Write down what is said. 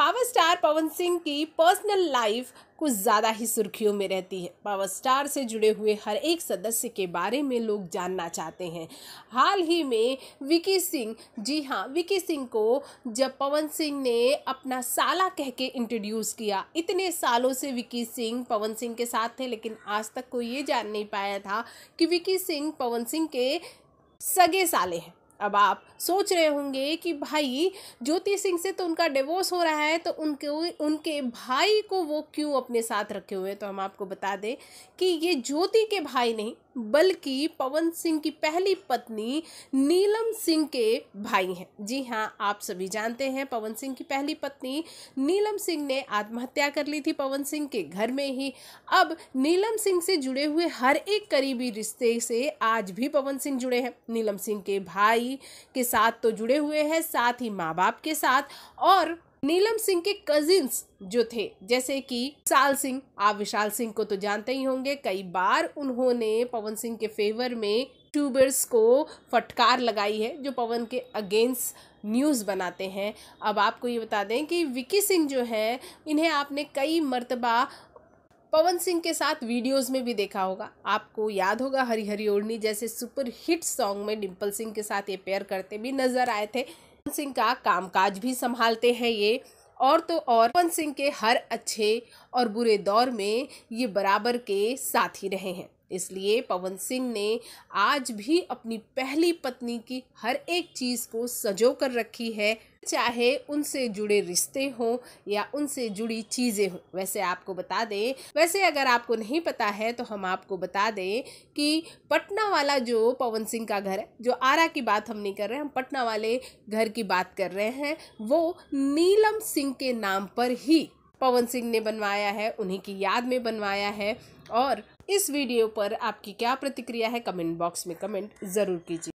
power star पवन सिंह की personal life कुछ ज़्यादा ही सुर्खियों में रहती है पावर स्टार से जुड़े हुए हर एक सदस्य के बारे में लोग जानना चाहते हैं हाल ही में विकी सिंह जी हाँ विकी सिंह को जब पवन सिंह ने अपना साला कह के इंट्रोड्यूस किया इतने सालों से विकी सिंह पवन सिंह के साथ थे लेकिन आज तक कोई ये जान नहीं पाया था कि विकी सिंह पवन सिंह के सगे साले हैं अब आप सोच रहे होंगे कि भाई ज्योति सिंह से तो उनका डिवोर्स हो रहा है तो उनके उनके भाई को वो क्यों अपने साथ रखे हुए हैं तो हम आपको बता दें कि ये ज्योति के भाई नहीं बल्कि पवन सिंह की पहली पत्नी नीलम सिंह के भाई हैं जी हाँ आप सभी जानते हैं पवन सिंह की पहली पत्नी नीलम सिंह ने आत्महत्या कर ली थी पवन सिंह के घर में ही अब नीलम सिंह से जुड़े हुए हर एक करीबी रिश्ते से आज भी पवन सिंह जुड़े हैं नीलम सिंह के भाई के साथ तो जुड़े हुए हैं साथ ही माँ बाप के साथ और नीलम सिंह के कजिन्स जो थे जैसे कि विशाल सिंह आप विशाल सिंह को तो जानते ही होंगे कई बार उन्होंने पवन सिंह के फेवर में ट्यूबर्स को फटकार लगाई है जो पवन के अगेंस्ट न्यूज़ बनाते हैं अब आपको ये बता दें कि विकी सिंह जो है इन्हें आपने कई मरतबा पवन सिंह के साथ वीडियोस में भी देखा होगा आपको याद होगा हरी हरी ओढ़नी जैसे सुपर हिट सॉन्ग में डिम्पल सिंह के साथ ये पेयर करते भी नज़र आए थे सिंह का कामकाज भी संभालते हैं ये और तो और पवन सिंह के हर अच्छे और बुरे दौर में ये बराबर के साथ ही रहे हैं इसलिए पवन सिंह ने आज भी अपनी पहली पत्नी की हर एक चीज़ को सजो कर रखी है चाहे उनसे जुड़े रिश्ते हों या उनसे जुड़ी चीज़ें हों वैसे आपको बता दें वैसे अगर आपको नहीं पता है तो हम आपको बता दें कि पटना वाला जो पवन सिंह का घर है जो आरा की बात हम नहीं कर रहे हैं हम पटना वाले घर की बात कर रहे हैं वो नीलम सिंह के नाम पर ही पवन सिंह ने बनवाया है उन्हीं की याद में बनवाया है और इस वीडियो पर आपकी क्या प्रतिक्रिया है कमेंट बॉक्स में कमेंट ज़रूर कीजिए